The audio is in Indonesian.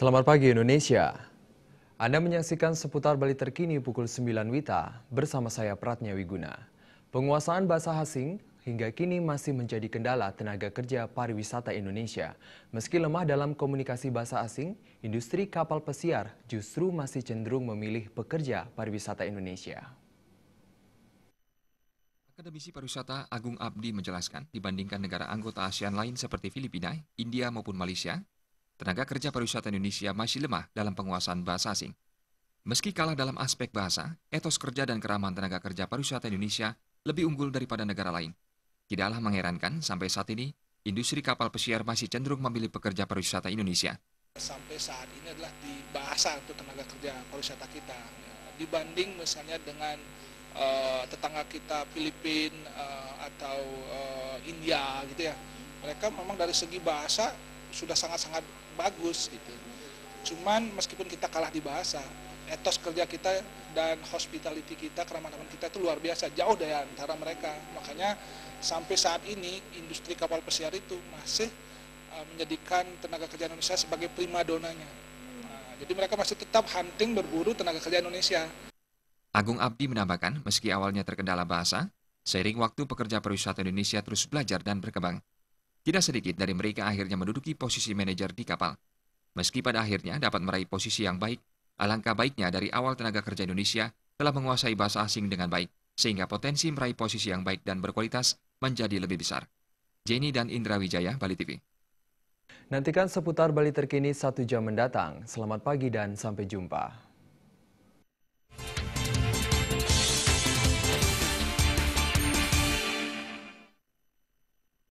Selamat pagi Indonesia. Anda menyaksikan seputar Bali terkini pukul 9 Wita bersama saya Pratnya Wiguna. Penguasaan bahasa asing hingga kini masih menjadi kendala tenaga kerja pariwisata Indonesia. Meski lemah dalam komunikasi bahasa asing, industri kapal pesiar justru masih cenderung memilih pekerja pariwisata Indonesia. Akademisi Pariwisata Agung Abdi menjelaskan, dibandingkan negara anggota ASEAN lain seperti Filipina, India maupun Malaysia, tenaga kerja pariwisata Indonesia masih lemah dalam penguasaan bahasa asing. Meski kalah dalam aspek bahasa, etos kerja dan keramahan tenaga kerja pariwisata Indonesia lebih unggul daripada negara lain. Tidaklah mengherankan sampai saat ini, industri kapal pesiar masih cenderung memilih pekerja pariwisata Indonesia. Sampai saat ini adalah di bahasa untuk tenaga kerja pariwisata kita. Dibanding misalnya dengan uh, tetangga kita Filipina uh, eh, atau uh, India gitu ya. Mereka memang dari segi bahasa sudah sangat-sangat bagus gitu. Cuman meskipun kita kalah di bahasa, etos kerja kita dan hospitality kita, keramahan kita itu luar biasa, jauh dari antara mereka. Makanya sampai saat ini industri kapal pesiar itu masih uh, menjadikan tenaga kerja Indonesia sebagai prima donanya. Nah, jadi mereka masih tetap hunting berburu tenaga kerja Indonesia. Agung Abdi menambahkan, meski awalnya terkendala bahasa, seiring waktu pekerja perwisata Indonesia terus belajar dan berkembang. Tidak sedikit dari mereka akhirnya menduduki posisi manajer di kapal. Meski pada akhirnya dapat meraih posisi yang baik, alangkah baiknya dari awal tenaga kerja Indonesia telah menguasai bahasa asing dengan baik, sehingga potensi meraih posisi yang baik dan berkualitas menjadi lebih besar. Jenny dan Indra Wijaya, Bali TV. Nantikan seputar Bali terkini satu jam mendatang. Selamat pagi dan sampai jumpa.